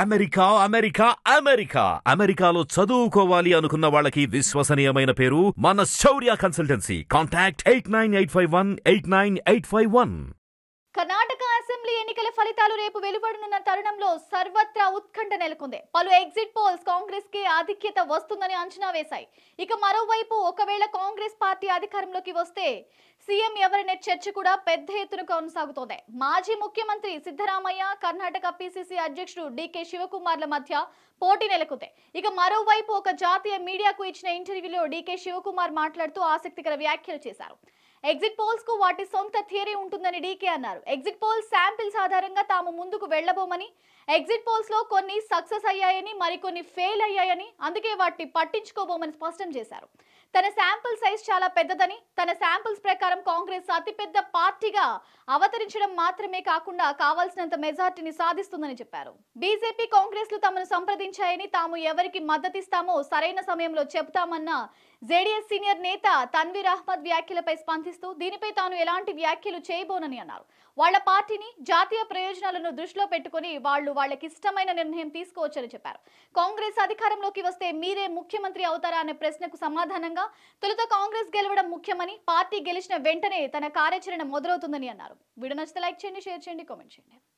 America America America అమెరికాలో చదువుకోవాలి అనుకున్న వాళ్ళకి విశ్వసనీయమైన పేరు మన Shaurya consultancy contact eight nine eight five one eight nine eight five one Karnataka assembly ఎన్నికల ఫలితాలు రేపు వెలువడనున్న తరుణంలో సర్వత్రా ఉత్కంఠ నెలకొంది పలు ఎగ్జిట్ పోల్స్ కాంగ్రెస్ కి ఆధిక్యత వస్తుందని అంచనా వేశాయి ఇక మరోవైపు ఒకవేళ కాంగ్రెస్ పార్టీ అధికారంలోకి వస్తే సీఎం ఎవరనే చర్చ కూడా పెద్ద ఎత్తున కొనసాగుతోంది మాజీ ముఖ్యమంత్రి సిద్ధరామయ్య కర్ణాటక పిసిసి అధ్యక్షుడు డికే శివకుమార్ల మధ్య పోటీ నెలకొంది ఇక మరోవైపు ఒక జాతీయ మీడియాకు ఇచ్చిన ఇంటర్వ్యూలో డికే శివకుమార్ మాట్లాడుతూ ఆసక్తికర వ్యాఖ్యలు చేశారు ఎగ్జిట్ పోల్స్ కు వాటి సొంత థియరీ ఉంటుందని డీకే అన్నారు ఎగ్జిట్ పోల్స్ శాంపిల్స్ ఆధారంగా తాము ముందుకు వెళ్లబోమని ఎగ్జిట్ పోల్స్ లో కొన్ని సక్సెస్ అయ్యాయని మరికొన్ని ఫెయిల్ అయ్యాయని అందుకే వాటిని పట్టించుకోబోమని స్పష్టం చేశారు తన శాంపుల్ సైజ్ చాలా పెద్దదని తన శాంపిల్స్ ప్రకారం కాంగ్రెస్ అతిపెద్ద పార్టీగా అవతరించడం మాత్రమే కాకుండా కావాల్సినంత మెజార్టీని సాధిస్తుందని చెప్పారు బీజేపీ కాంగ్రెస్లు తమను సంప్రదించాయని తాము ఎవరికి మద్దతిస్తామో సరైన సమయంలో చెబుతామన్న జేడీఎస్ సీనియర్ నేత తన్వీర్ అహ్మద్ వ్యాఖ్యలపై స్పందిస్తారు స్పందిస్తూ దీనిపై తాను ఎలాంటి వ్యాఖ్యలు చేయబోనని అన్నారు వాళ్ల పార్టీని జాతీయ ప్రయోజనాలను దృష్టిలో పెట్టుకుని వాళ్లు వాళ్ళకి ఇష్టమైన నిర్ణయం తీసుకోవచ్చని చెప్పారు కాంగ్రెస్ అధికారంలోకి వస్తే మీరే ముఖ్యమంత్రి అవుతారా అనే ప్రశ్నకు సమాధానంగా తొలుత కాంగ్రెస్ గెలవడం ముఖ్యమని పార్టీ గెలిచిన వెంటనే తన కార్యాచరణ మొదలవుతుందని అన్నారు వీడియో నచ్చితే లైక్ చేయండి షేర్ చేయండి కామెంట్ చేయండి